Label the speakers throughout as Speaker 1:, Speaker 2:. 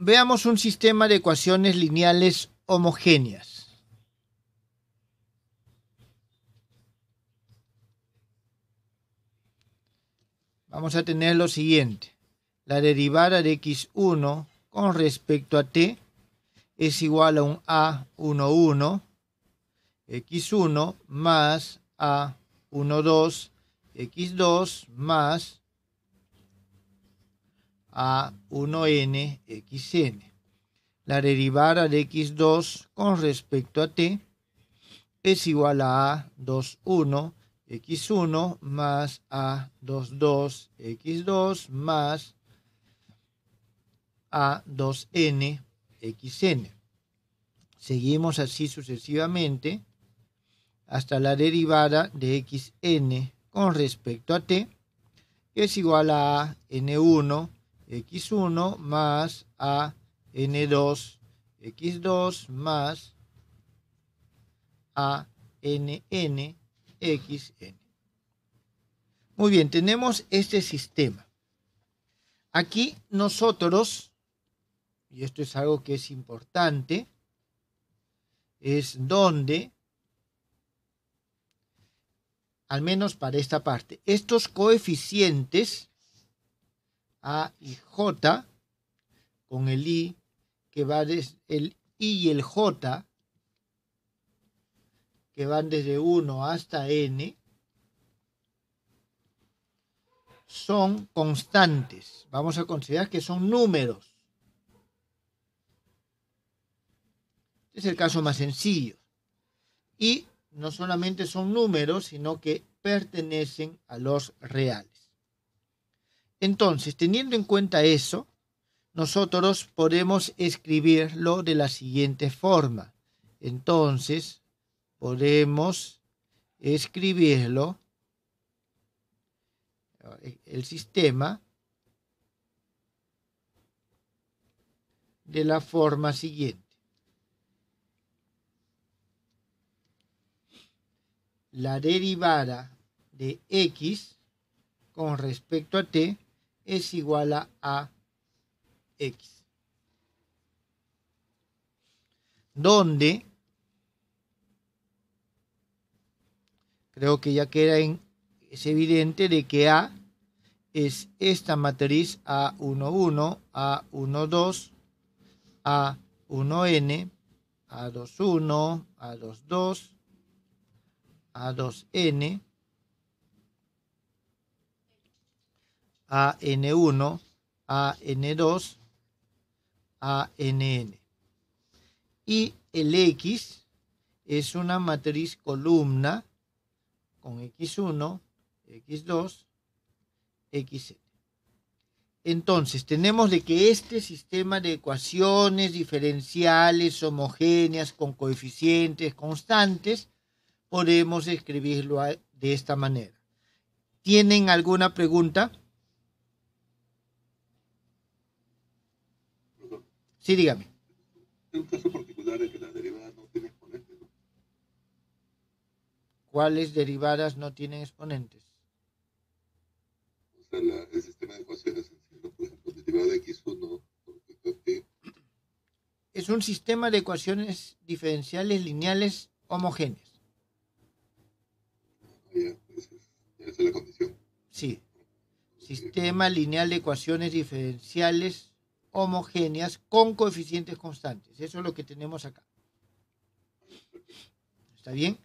Speaker 1: Veamos un sistema de ecuaciones lineales homogéneas. Vamos a tener lo siguiente. La derivada de x1 con respecto a t es igual a un a11, x1 más a12, x2 más a 1n xn. La derivada de x2 con respecto a t es igual a a 21 x1 más a 22 x2 más a 2n xn. Seguimos así sucesivamente hasta la derivada de xn con respecto a t, es igual a an 1 x1 más a n2, x2 más a nn, xn. Muy bien, tenemos este sistema. Aquí nosotros, y esto es algo que es importante, es donde, al menos para esta parte, estos coeficientes a y J, con el I, que va desde el I y el J, que van desde 1 hasta N, son constantes. Vamos a considerar que son números. Este es el caso más sencillo. Y no solamente son números, sino que pertenecen a los reales. Entonces, teniendo en cuenta eso, nosotros podemos escribirlo de la siguiente forma. Entonces, podemos escribirlo, el sistema, de la forma siguiente. La derivada de x con respecto a t es igual a x Donde creo que ya queda en, es evidente de que A es esta matriz A11, A12, A1N, A21, A22, A2N, AN1, AN2, ANN. Y el X es una matriz columna con X1, X2, XN. Entonces, tenemos que este sistema de ecuaciones diferenciales homogéneas con coeficientes constantes, podemos escribirlo de esta manera. ¿Tienen alguna pregunta? Sí, dígame. un caso particular de que las derivadas no tienen exponentes, ¿Cuáles derivadas no tienen exponentes? O sea, el sistema de ecuaciones Por ejemplo, derivada de x1 es un sistema de ecuaciones diferenciales lineales homogéneas. Ah, pues, esa es la condición. Sí. Sistema lineal de ecuaciones diferenciales homogéneas con coeficientes constantes. Eso es lo que tenemos acá. ¿Está bien?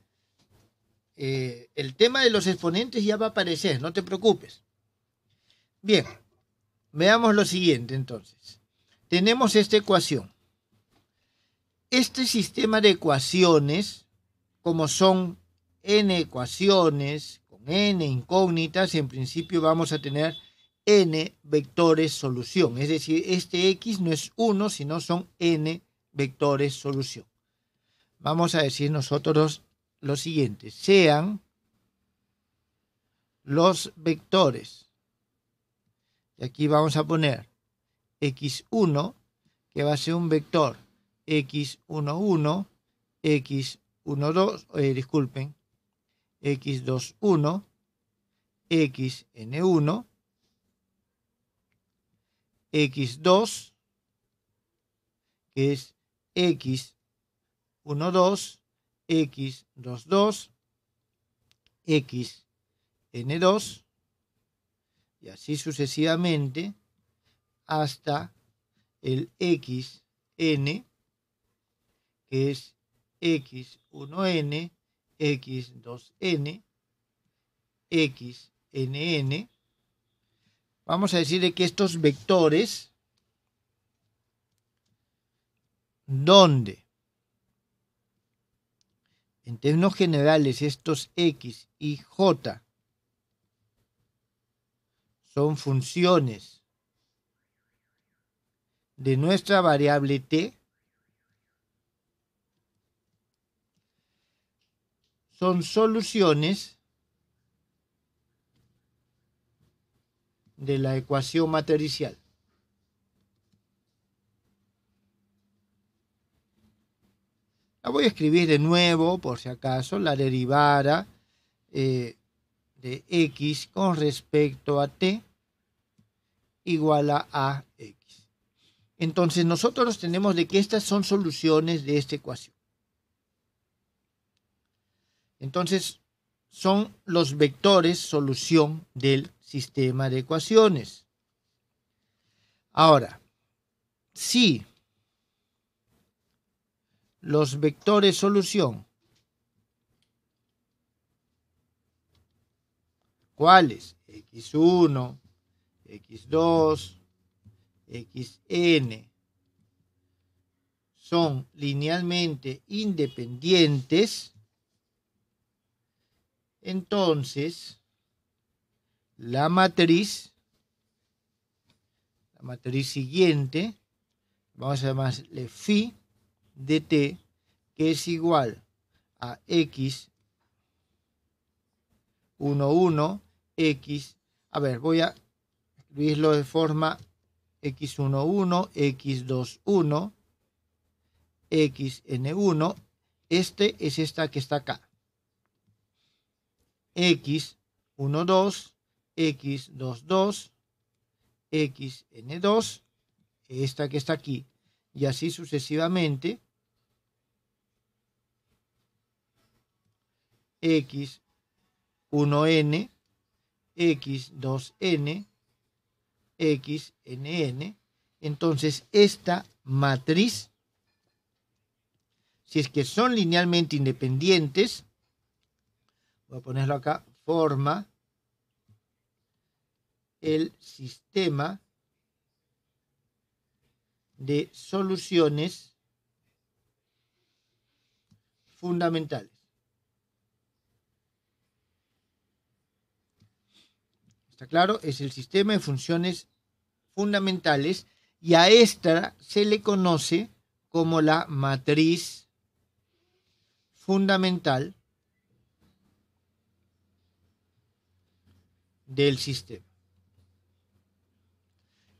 Speaker 1: Eh, el tema de los exponentes ya va a aparecer, no te preocupes. Bien, veamos lo siguiente entonces. Tenemos esta ecuación. Este sistema de ecuaciones, como son n ecuaciones, con n incógnitas, en principio vamos a tener n vectores solución. Es decir, este x no es 1, sino son n vectores solución. Vamos a decir nosotros lo siguiente. Sean los vectores. Y aquí vamos a poner x1, que va a ser un vector x11, x12, eh, disculpen, x21, xn1, x2, que es x 2, x22, xn2, y así sucesivamente hasta el xn, que es x1n, x2n, xnn, vamos a decir que estos vectores, donde en términos generales estos x y j son funciones de nuestra variable t, son soluciones de la ecuación matricial. La voy a escribir de nuevo, por si acaso, la derivada eh, de x con respecto a t igual a x Entonces nosotros tenemos de que estas son soluciones de esta ecuación. Entonces son los vectores solución del sistema de ecuaciones. Ahora, si los vectores solución, ¿cuáles? x1, x2, xn, son linealmente independientes, entonces la matriz, la matriz siguiente, vamos a llamarle phi de t, que es igual a x 1, 1, x, a ver, voy a escribirlo de forma x1, 1, x2, 1, xn1, este es esta que está acá, x1, 2, X22, XN2, esta que está aquí, y así sucesivamente, X1N, X2N, XNN. Entonces, esta matriz, si es que son linealmente independientes, voy a ponerlo acá, forma el sistema de soluciones fundamentales. ¿Está claro? Es el sistema de funciones fundamentales y a esta se le conoce como la matriz fundamental del sistema.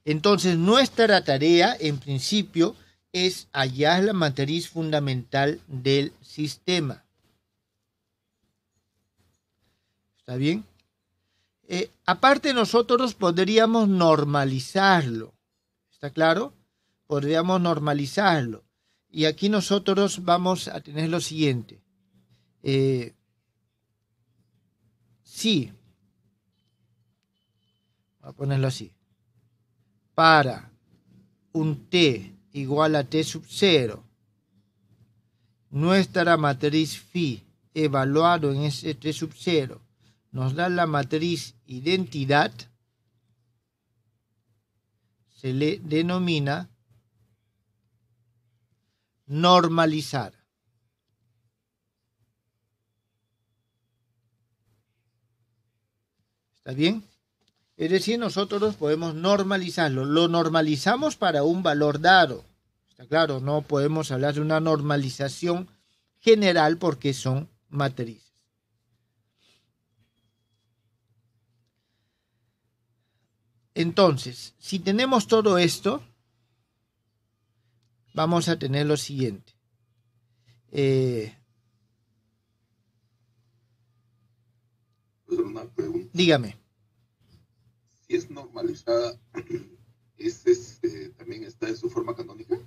Speaker 1: Entonces, nuestra tarea, en principio, es hallar la matriz fundamental del sistema. ¿Está bien? Eh, aparte, nosotros podríamos normalizarlo. ¿Está claro? Podríamos normalizarlo. Y aquí nosotros vamos a tener lo siguiente. Eh, sí. Voy a ponerlo así para un T igual a T sub 0, nuestra matriz phi evaluado en ese T sub 0 nos da la matriz identidad, se le denomina normalizar. ¿Está bien? Es decir, nosotros podemos normalizarlo. Lo normalizamos para un valor dado. Está claro, no podemos hablar de una normalización general porque son matrices. Entonces, si tenemos todo esto, vamos a tener lo siguiente. Eh, dígame es normalizada, eh, también está en su forma canónica,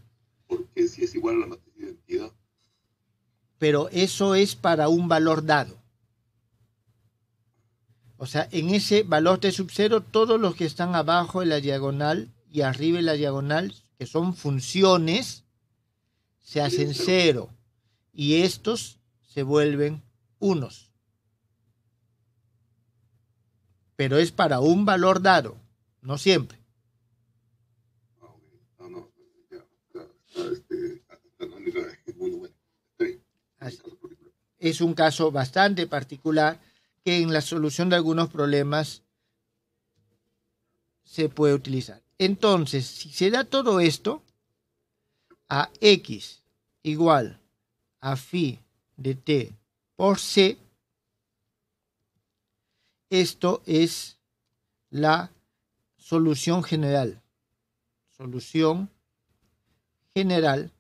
Speaker 1: porque si es igual a la matriz de identidad. Pero eso es para un valor dado. O sea, en ese valor de sub cero, todos los que están abajo de la diagonal y arriba de la diagonal, que son funciones, se hacen cero. Y estos se vuelven unos pero es para un valor dado, no siempre. Es un caso bastante particular que en la solución de algunos problemas se puede utilizar. Entonces, si se da todo esto, a x igual a phi de t por c, esto es la solución general. Solución general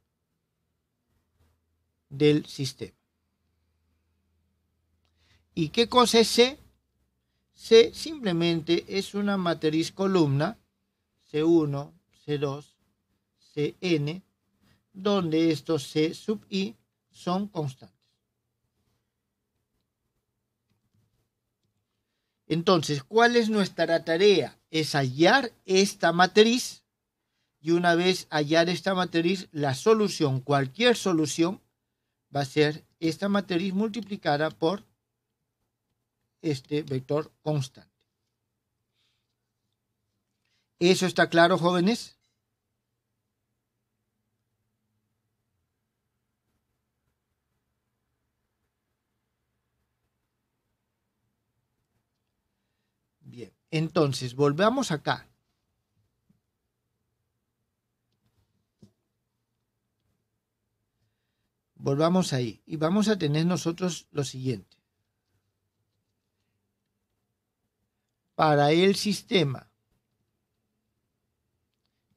Speaker 1: del sistema. ¿Y qué cosa es C? C simplemente es una matriz columna C1, C2, Cn, donde estos C sub i son constantes. Entonces, ¿cuál es nuestra tarea? Es hallar esta matriz y una vez hallar esta matriz, la solución, cualquier solución, va a ser esta matriz multiplicada por este vector constante. ¿Eso está claro, jóvenes? Entonces, volvamos acá. Volvamos ahí y vamos a tener nosotros lo siguiente. Para el sistema,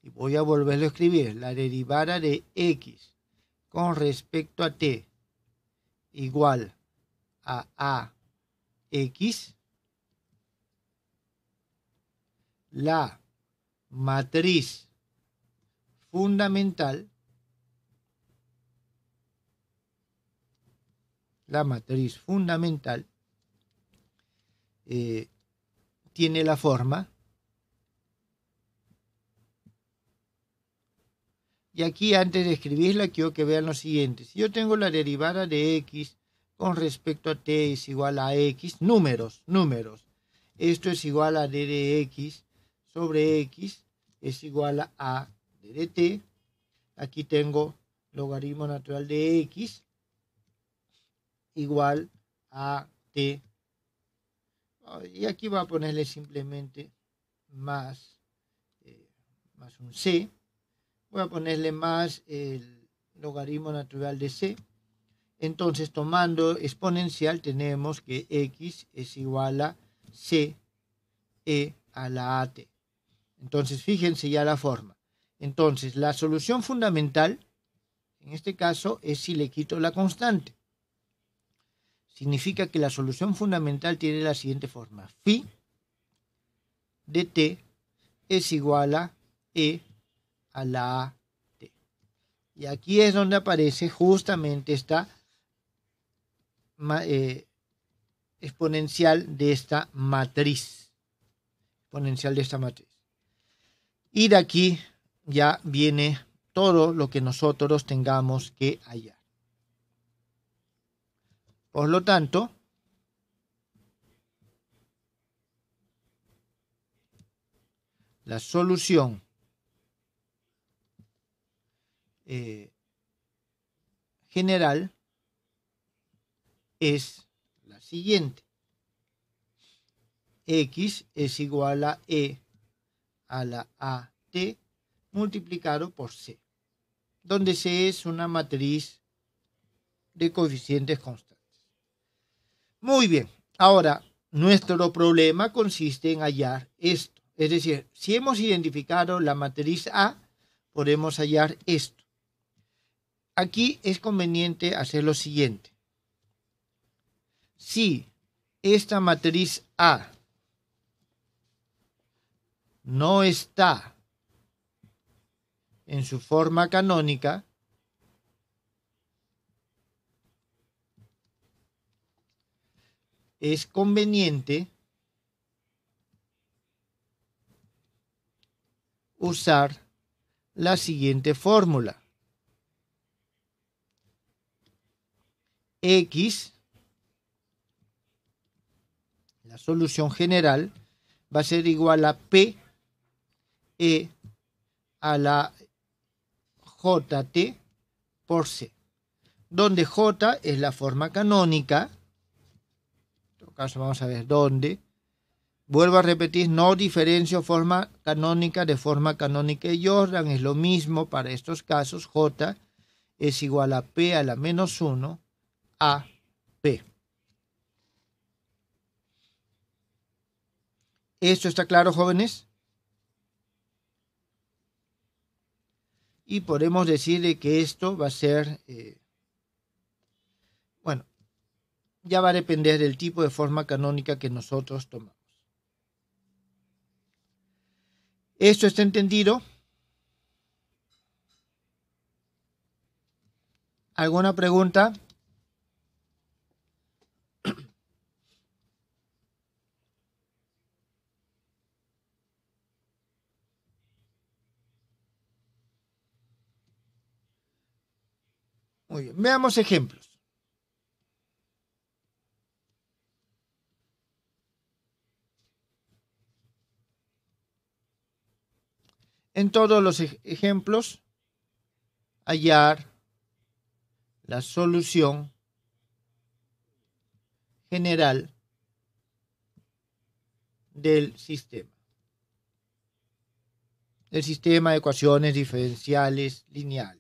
Speaker 1: y voy a volverlo a escribir, la derivada de x con respecto a t igual a ax la matriz fundamental, la matriz fundamental eh, tiene la forma, y aquí antes de escribirla quiero que vean lo siguiente, si yo tengo la derivada de x con respecto a t es igual a x, números, números, esto es igual a d de x, sobre x es igual a dt. Aquí tengo logaritmo natural de x igual a t. Y aquí voy a ponerle simplemente más, eh, más un c. Voy a ponerle más el logaritmo natural de c. Entonces, tomando exponencial, tenemos que x es igual a c e a la at. Entonces, fíjense ya la forma. Entonces, la solución fundamental, en este caso, es si le quito la constante. Significa que la solución fundamental tiene la siguiente forma. Phi de t es igual a e a la t. Y aquí es donde aparece justamente esta eh, exponencial de esta matriz. Exponencial de esta matriz. Y de aquí ya viene todo lo que nosotros tengamos que hallar. Por lo tanto, la solución eh, general es la siguiente. X es igual a E a la AT multiplicado por C, donde C es una matriz de coeficientes constantes. Muy bien, ahora nuestro problema consiste en hallar esto. Es decir, si hemos identificado la matriz A, podemos hallar esto. Aquí es conveniente hacer lo siguiente. Si esta matriz A no está en su forma canónica, es conveniente usar la siguiente fórmula. X, la solución general, va a ser igual a P e a la JT por C, donde J es la forma canónica. En todo caso, vamos a ver dónde. Vuelvo a repetir, no diferencio forma canónica de forma canónica y Jordan. Es lo mismo para estos casos. J es igual a P a la menos 1 a P. ¿Esto está claro, jóvenes? y podemos decirle que esto va a ser, eh, bueno, ya va a depender del tipo de forma canónica que nosotros tomamos. ¿Esto está entendido? ¿Alguna pregunta? Muy veamos ejemplos. En todos los ejemplos, hallar la solución general del sistema. El sistema de ecuaciones diferenciales lineales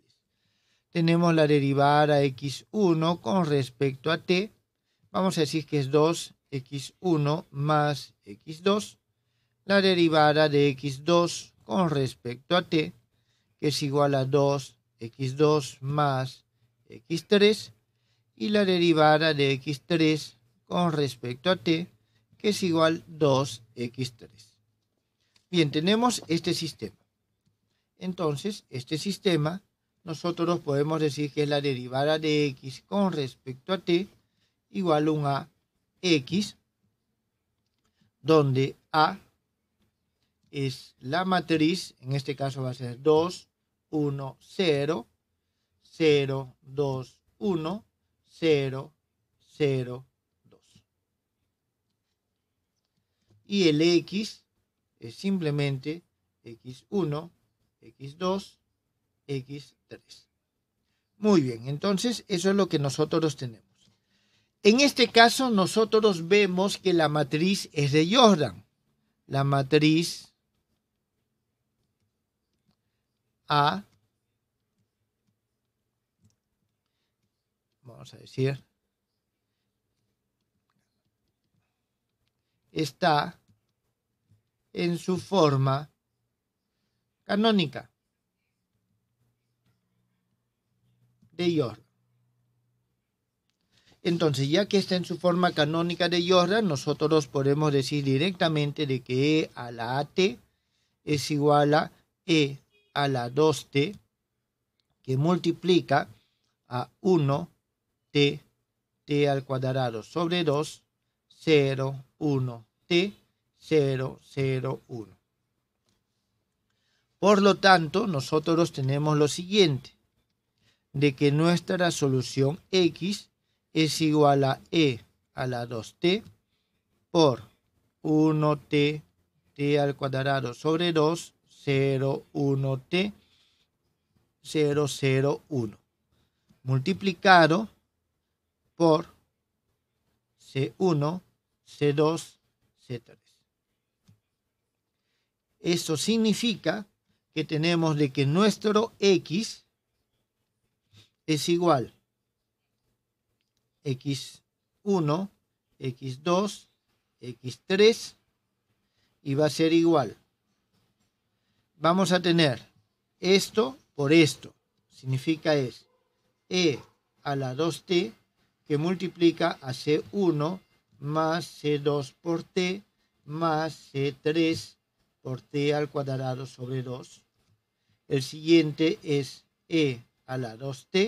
Speaker 1: tenemos la derivada x1 con respecto a t. Vamos a decir que es 2x1 más x2. La derivada de x2 con respecto a t, que es igual a 2x2 más x3. Y la derivada de x3 con respecto a t, que es igual a 2x3. Bien, tenemos este sistema. Entonces, este sistema nosotros podemos decir que es la derivada de x con respecto a t igual a un AX, x, donde a es la matriz, en este caso va a ser 2, 1, 0, 0, 2, 1, 0, 0, 2. Y el x es simplemente x1, x2, x muy bien, entonces eso es lo que nosotros tenemos. En este caso nosotros vemos que la matriz es de Jordan. La matriz A. Vamos a decir. Está en su forma canónica. de Entonces, ya que está en su forma canónica de Yorra, nosotros podemos decir directamente de que E a la AT es igual a E a la 2T, que multiplica a 1 tt al cuadrado sobre 2, 0, 1, T, 0, 0, 1. Por lo tanto, nosotros tenemos lo siguiente de que nuestra solución X es igual a E a la 2T por 1T, T al cuadrado sobre 2, 0, 1T, 0, 0, 1. Multiplicado por C1, C2, C3. Eso significa que tenemos de que nuestro X es igual x1, x2, x3 y va a ser igual. Vamos a tener esto por esto. Significa es e a la 2t que multiplica a c1 más c2 por t más c3 por t al cuadrado sobre 2. El siguiente es e a la 2t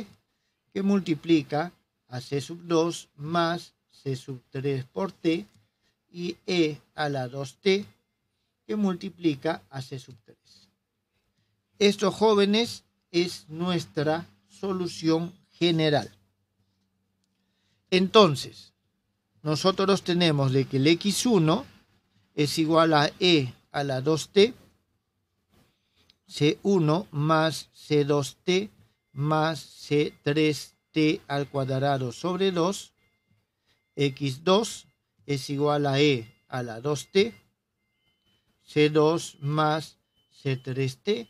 Speaker 1: que multiplica a c sub 2 más c sub 3 por t y e a la 2t que multiplica a c sub 3. Esto, jóvenes es nuestra solución general. Entonces, nosotros tenemos de que el x1 es igual a e a la 2t, c1 más c2t más C3T al cuadrado sobre 2. X2 es igual a E a la 2T. C2 más C3T.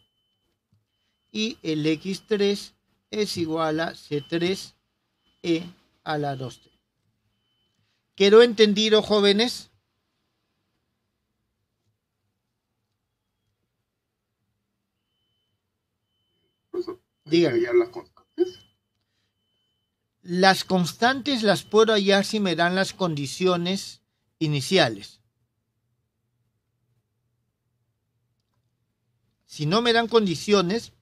Speaker 1: Y el X3 es igual a C3E a la 2T. ¿Quiero entendido, jóvenes? las constantes? Las constantes las puedo hallar si me dan las condiciones iniciales. Si no me dan condiciones,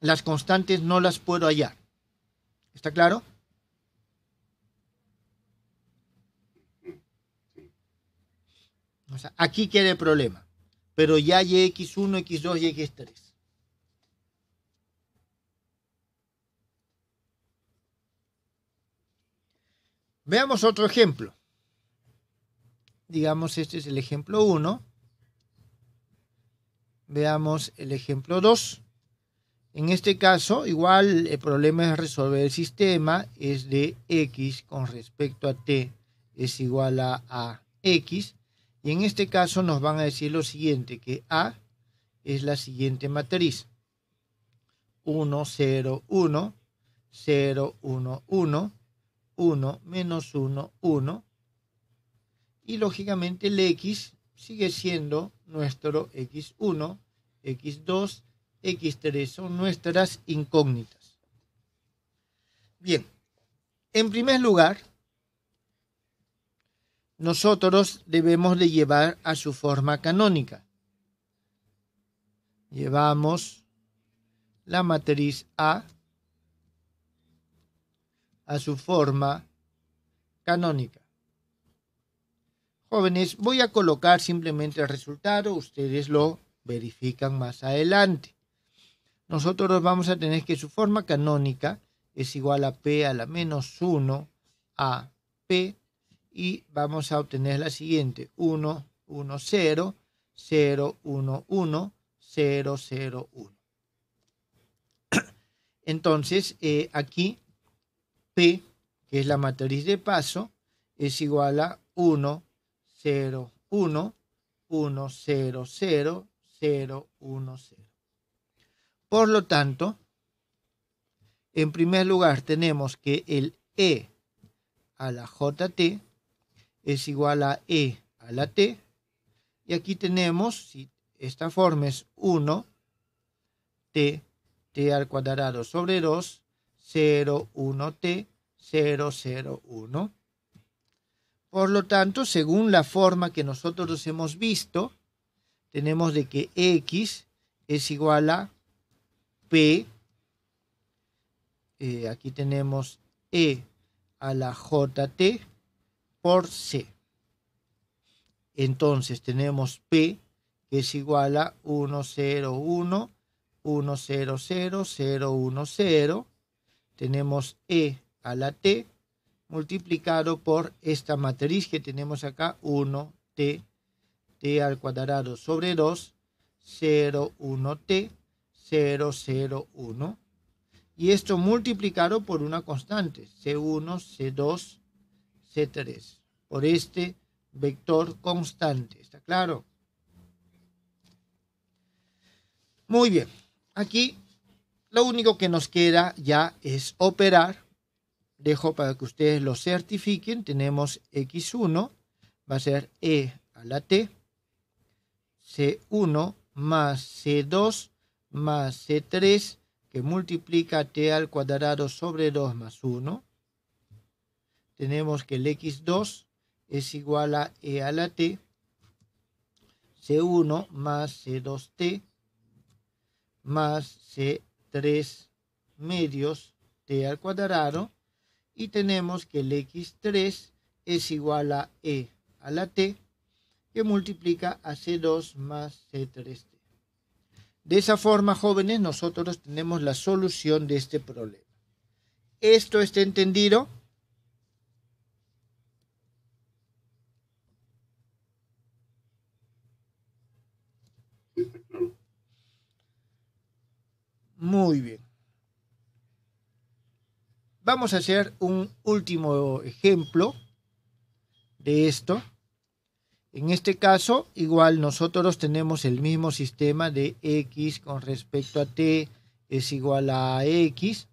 Speaker 1: las constantes no las puedo hallar. ¿Está claro? aquí queda el problema. Pero ya hay x1, x2 y x3. Veamos otro ejemplo. Digamos, este es el ejemplo 1. Veamos el ejemplo 2. En este caso, igual el problema es resolver el sistema, es de x con respecto a t es igual a, a x. Y en este caso nos van a decir lo siguiente, que A es la siguiente matriz. 1, 0, 1, 0, 1, 1, 1, menos 1, 1. Y lógicamente el x sigue siendo nuestro x1, x2, x3. Son nuestras incógnitas. Bien, en primer lugar, nosotros debemos de llevar a su forma canónica. Llevamos la matriz A a su forma canónica. Jóvenes, voy a colocar simplemente el resultado, ustedes lo verifican más adelante. Nosotros vamos a tener que su forma canónica es igual a p a la menos 1 a p y vamos a obtener la siguiente 1, 1, 0, 0, 1, 1, 0, 0, 1. Entonces, eh, aquí P, que es la matriz de paso, es igual a 1, 0, 1, 1, 0, 0, 0, 1, 0. Por lo tanto, en primer lugar tenemos que el E a la JT es igual a E a la T. Y aquí tenemos, si esta forma es 1, T, T al cuadrado sobre 2, 0, 1T, 0, 0, 1. Por lo tanto, según la forma que nosotros hemos visto, tenemos de que x es igual a P. Eh, aquí tenemos E a la JT por c. Entonces tenemos P que es igual a 1, 0, 1, 1, 0, 0, 0, 1, 0 tenemos E a la T multiplicado por esta matriz que tenemos acá, 1T, T al cuadrado sobre 2, 0, 1T, 0, 0, 1. Y esto multiplicado por una constante, C1, C2, C3, por este vector constante, ¿está claro? Muy bien, aquí lo único que nos queda ya es operar. Dejo para que ustedes lo certifiquen. Tenemos x1, va a ser e a la t, c1 más c2 más c3 que multiplica t al cuadrado sobre 2 más 1. Tenemos que el x2 es igual a e a la t, c1 más c2t más c 3 medios t al cuadrado y tenemos que el x3 es igual a e a la t que multiplica a c2 más c3t. De esa forma, jóvenes, nosotros tenemos la solución de este problema. ¿Esto está entendido? Muy bien. Vamos a hacer un último ejemplo de esto. En este caso, igual nosotros tenemos el mismo sistema de x con respecto a t es igual a x.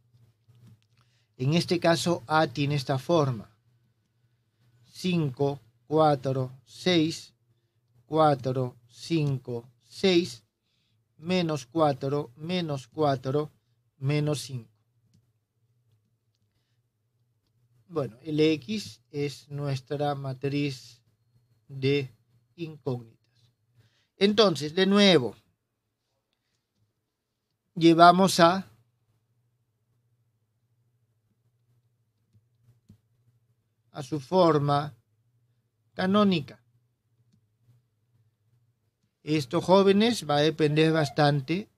Speaker 1: En este caso, a tiene esta forma. 5, 4, 6, 4, 5, 6 menos 4, menos 4, menos 5. Bueno, el X es nuestra matriz de incógnitas. Entonces, de nuevo, llevamos a a su forma canónica estos jóvenes va a depender bastante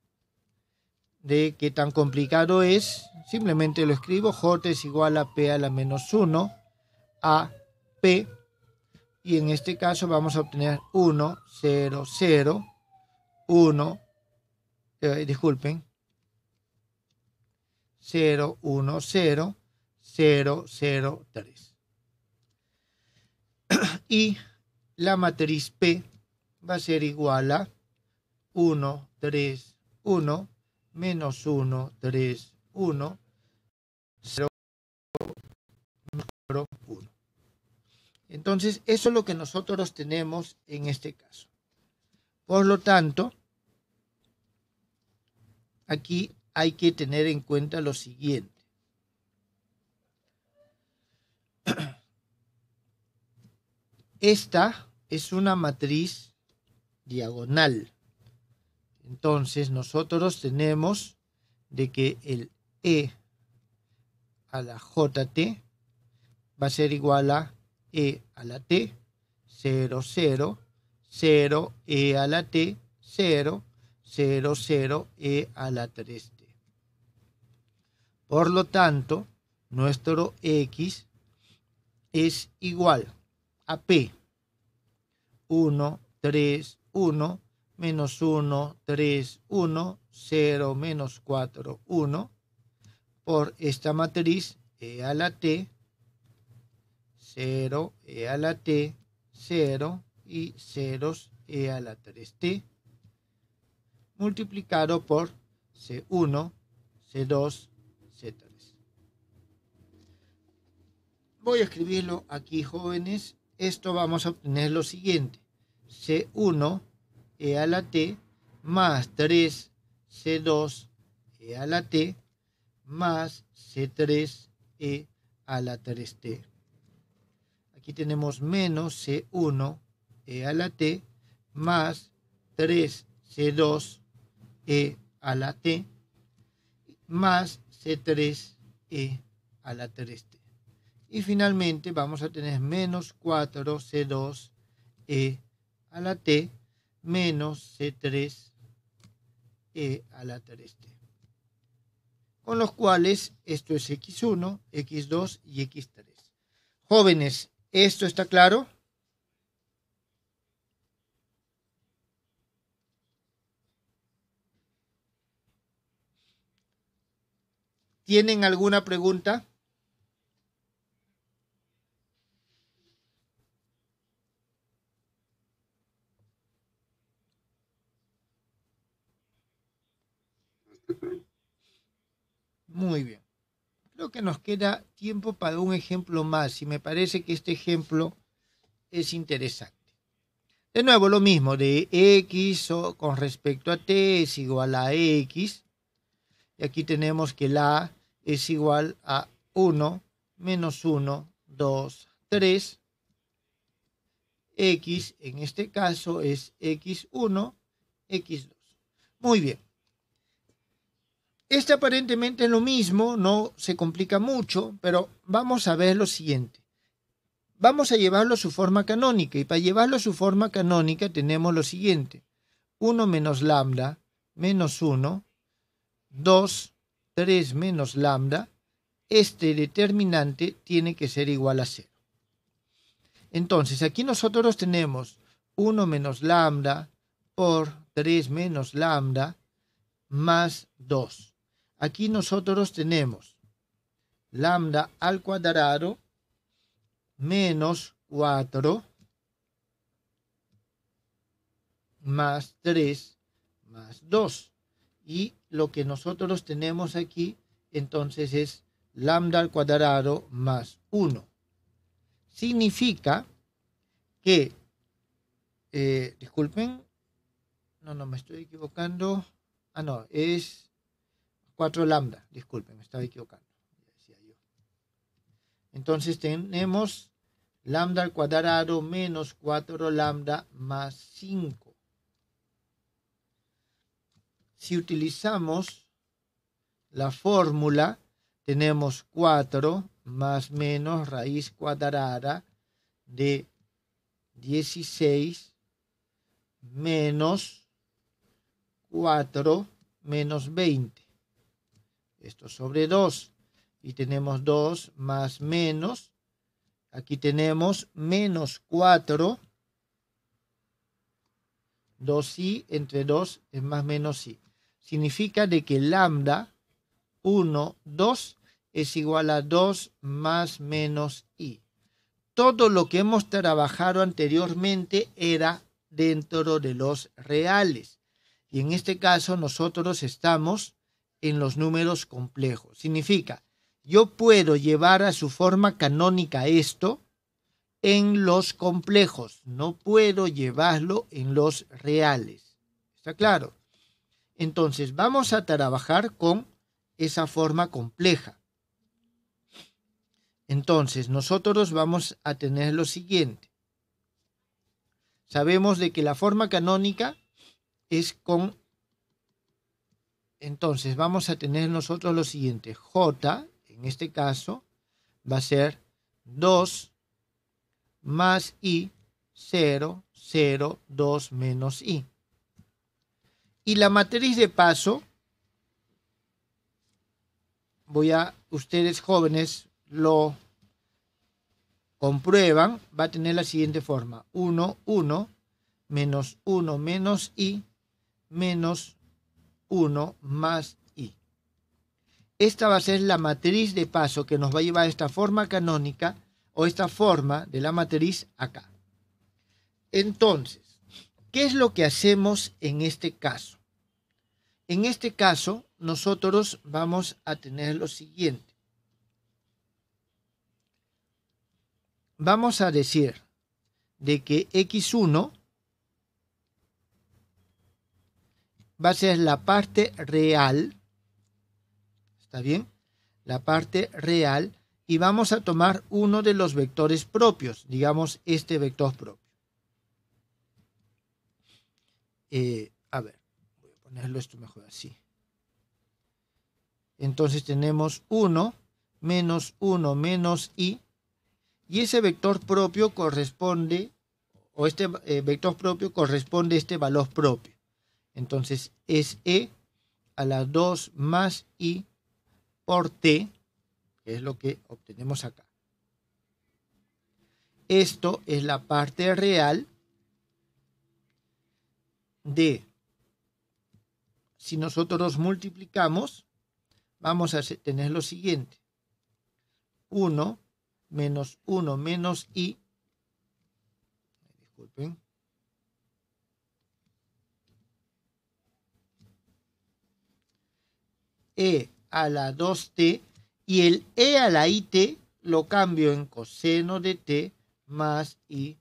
Speaker 1: de qué tan complicado es. Simplemente lo escribo, J es igual a P a la menos 1, a P, y en este caso vamos a obtener 1, 0, 0, 1, disculpen, 0, 1, 0, 0, 0, 3. y la matriz P va a ser igual a 1, 3, 1, menos 1, 3, 1, 0, 1. Entonces, eso es lo que nosotros tenemos en este caso. Por lo tanto, aquí hay que tener en cuenta lo siguiente. Esta es una matriz diagonal. Entonces nosotros tenemos de que el E a la JT va a ser igual a E a la T, 0, 0, 0, E a la T, 0, 0, 0, E a la 3T. Por lo tanto, nuestro X es igual a P, 1, 3, 1, menos 1, 3, 1, 0, menos 4, 1, por esta matriz E a la T, 0, E a la T, 0 y ceros E a la 3T, multiplicado por C1, C2, C3. Voy a escribirlo aquí, jóvenes. Esto vamos a obtener lo siguiente. C1 E a la T más 3 C2 E a la T más C3 E a la 3T. Aquí tenemos menos C1 E a la T más 3 C2 E a la T más C3 E a la 3T. Y finalmente vamos a tener menos 4 C2 E a la T menos C3E a la 3T. Con los cuales esto es X1, X2 y X3. Jóvenes, ¿esto está claro? ¿Tienen alguna pregunta? que nos queda tiempo para un ejemplo más y me parece que este ejemplo es interesante. De nuevo, lo mismo de x con respecto a t es igual a x. Y aquí tenemos que la es igual a 1 menos 1, 2, 3. X en este caso es x1, x2. Muy bien. Este aparentemente es lo mismo, no se complica mucho, pero vamos a ver lo siguiente. Vamos a llevarlo a su forma canónica y para llevarlo a su forma canónica tenemos lo siguiente. 1 menos lambda menos 1, 2, 3 menos lambda, este determinante tiene que ser igual a 0. Entonces, aquí nosotros tenemos 1 menos lambda por 3 menos lambda más 2. Aquí nosotros tenemos lambda al cuadrado menos 4 más 3 más 2. Y lo que nosotros tenemos aquí entonces es lambda al cuadrado más 1. Significa que, eh, disculpen, no, no me estoy equivocando. Ah, no, es 4 lambda, disculpen, me estaba equivocando. Entonces tenemos lambda al cuadrado menos 4 lambda más 5. Si utilizamos la fórmula, tenemos 4 más menos raíz cuadrada de 16 menos 4 menos 20. Esto sobre 2. Y tenemos 2 más menos. Aquí tenemos menos 4. 2i entre 2 es más menos i. Significa de que lambda 1, 2 es igual a 2 más menos i. Todo lo que hemos trabajado anteriormente era dentro de los reales. Y en este caso nosotros estamos en los números complejos. Significa, yo puedo llevar a su forma canónica esto en los complejos, no puedo llevarlo en los reales. ¿Está claro? Entonces, vamos a trabajar con esa forma compleja. Entonces, nosotros vamos a tener lo siguiente. Sabemos de que la forma canónica es con entonces vamos a tener nosotros lo siguiente. J, en este caso, va a ser 2 más I, 0, 0, 2 menos I. Y la matriz de paso, voy a, ustedes jóvenes lo comprueban, va a tener la siguiente forma. 1, 1, menos 1 menos I, menos 1 más i. Esta va a ser la matriz de paso que nos va a llevar a esta forma canónica o esta forma de la matriz acá. Entonces, ¿qué es lo que hacemos en este caso? En este caso, nosotros vamos a tener lo siguiente. Vamos a decir de que x1 va a ser la parte real, ¿está bien? La parte real y vamos a tomar uno de los vectores propios, digamos este vector propio. Eh, a ver, voy a ponerlo esto mejor así. Entonces tenemos 1 menos 1 menos i y ese vector propio corresponde, o este eh, vector propio corresponde a este valor propio. Entonces es E a la 2 más I por T, que es lo que obtenemos acá. Esto es la parte real de, si nosotros multiplicamos, vamos a tener lo siguiente. 1 menos 1 menos i, disculpen, e a la 2t y el e a la it lo cambio en coseno de t más i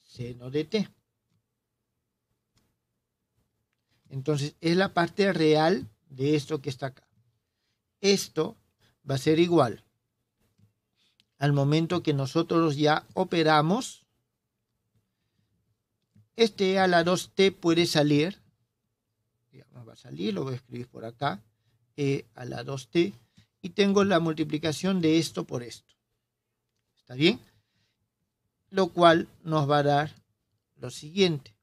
Speaker 1: seno de t. Entonces es la parte real de esto que está acá. Esto va a ser igual al momento que nosotros ya operamos. Este e a la 2t puede salir. Ya va a salir, lo voy a escribir por acá e a la 2t y tengo la multiplicación de esto por esto. ¿Está bien? Lo cual nos va a dar lo siguiente.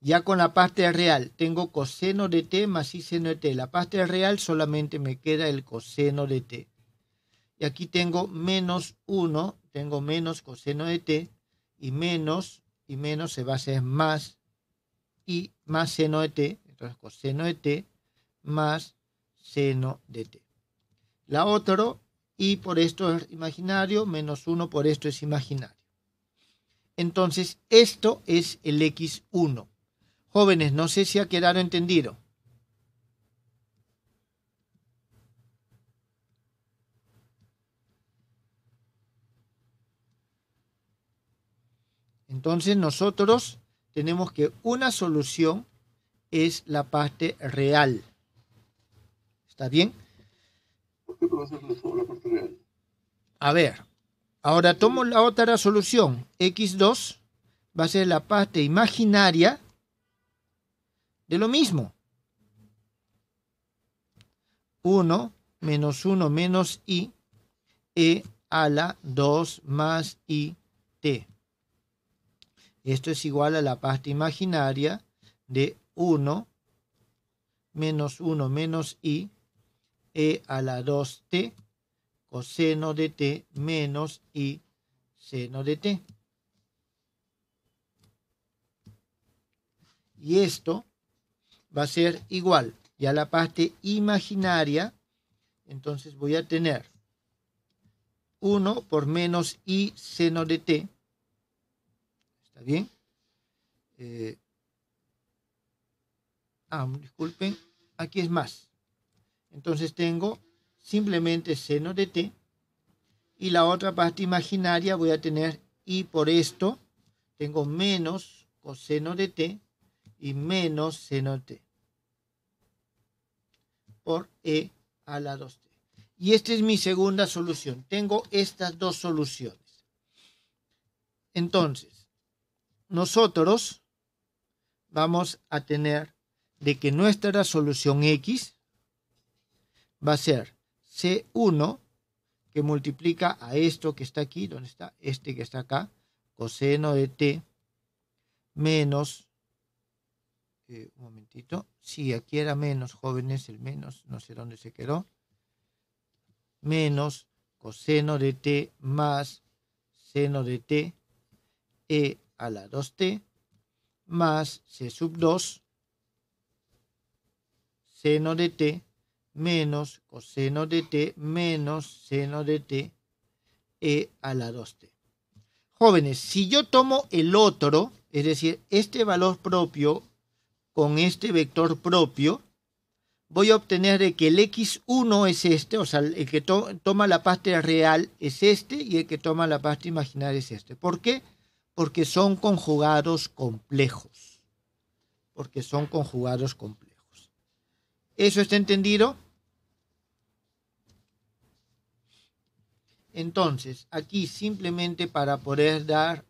Speaker 1: Ya con la parte real tengo coseno de t más y seno de t. La parte real solamente me queda el coseno de t. Y aquí tengo menos 1, tengo menos coseno de t y menos y menos se va a hacer más y más seno de t. Entonces coseno de t más seno de t. La otra, y por esto es imaginario, menos 1 por esto es imaginario. Entonces, esto es el x1. Jóvenes, no sé si ha quedado entendido. Entonces nosotros tenemos que una solución es la parte real. ¿Está bien? A ver, ahora tomo la otra solución. X2 va a ser la parte imaginaria de lo mismo. 1 menos 1 menos i e a la 2 más i t. Esto es igual a la parte imaginaria de 1 menos 1 menos i e a la 2t coseno de t menos i seno de t. Y esto va a ser igual. Ya la parte imaginaria, entonces voy a tener 1 por menos i seno de t. ¿Está bien? Eh, ah, disculpen, aquí es más. Entonces tengo simplemente seno de t. Y la otra parte imaginaria voy a tener y por esto tengo menos coseno de t y menos seno de t por e a la 2t. Y esta es mi segunda solución. Tengo estas dos soluciones. Entonces, nosotros vamos a tener de que nuestra solución x va a ser C1 que multiplica a esto que está aquí, ¿dónde está este que está acá, coseno de t menos, eh, un momentito, si aquí era menos, jóvenes, el menos, no sé dónde se quedó, menos coseno de t más seno de t e a la 2t más c sub 2 seno de t menos coseno de t menos seno de t e a la 2t. Jóvenes, si yo tomo el otro, es decir, este valor propio con este vector propio, voy a obtener de que el x1 es este, o sea, el que toma la parte real es este y el que toma la parte imaginaria es este. ¿Por qué? Porque son conjugados complejos. Porque son conjugados complejos. ¿Eso está entendido? Entonces, aquí simplemente para poder dar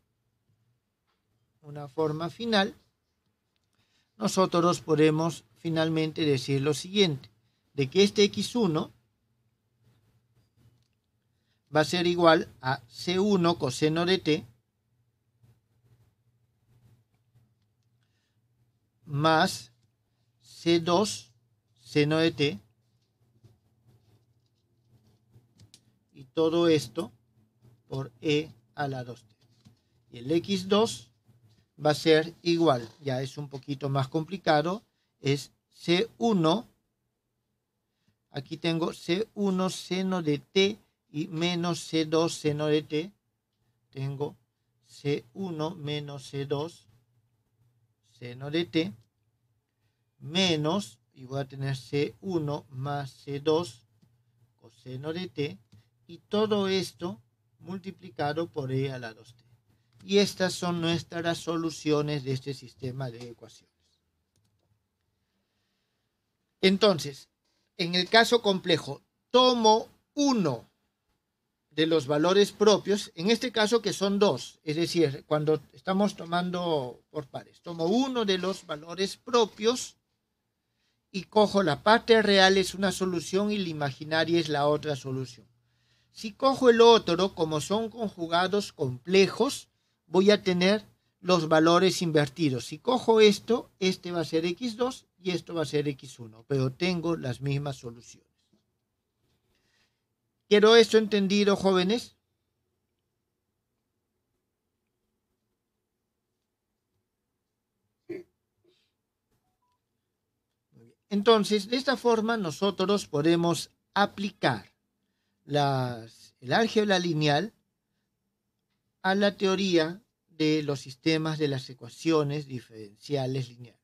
Speaker 1: una forma final, nosotros podemos finalmente decir lo siguiente, de que este x1 va a ser igual a c1 coseno de t más c2 seno de t todo esto por e a la 2t. Y el x2 va a ser igual, ya es un poquito más complicado, es c1, aquí tengo c1 seno de t y menos c2 seno de t, tengo c1 menos c2 seno de t, menos, y voy a tener c1 más c2 coseno de t, y todo esto multiplicado por e a la 2t. Y estas son nuestras soluciones de este sistema de ecuaciones. Entonces, en el caso complejo, tomo uno de los valores propios, en este caso que son dos, es decir, cuando estamos tomando por pares, tomo uno de los valores propios y cojo la parte real es una solución y la imaginaria es la otra solución. Si cojo el otro, como son conjugados complejos, voy a tener los valores invertidos. Si cojo esto, este va a ser x2 y esto va a ser x1, pero tengo las mismas soluciones. ¿Quiero esto entendido, jóvenes? Entonces, de esta forma nosotros podemos aplicar el álgebra lineal a la teoría de los sistemas de las ecuaciones diferenciales lineales.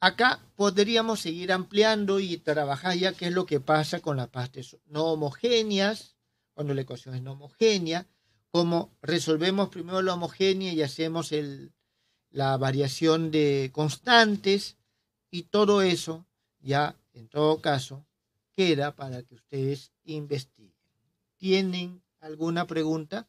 Speaker 1: Acá podríamos seguir ampliando y trabajar ya qué es lo que pasa con las partes no homogéneas, cuando la ecuación es no homogénea, cómo resolvemos primero la homogénea y hacemos la variación de constantes y todo eso ya en todo caso queda para que ustedes investiguen. ¿Tienen alguna pregunta?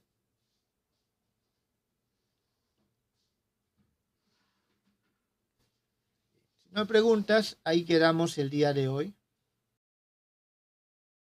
Speaker 1: Si no hay preguntas, ahí quedamos el día de hoy.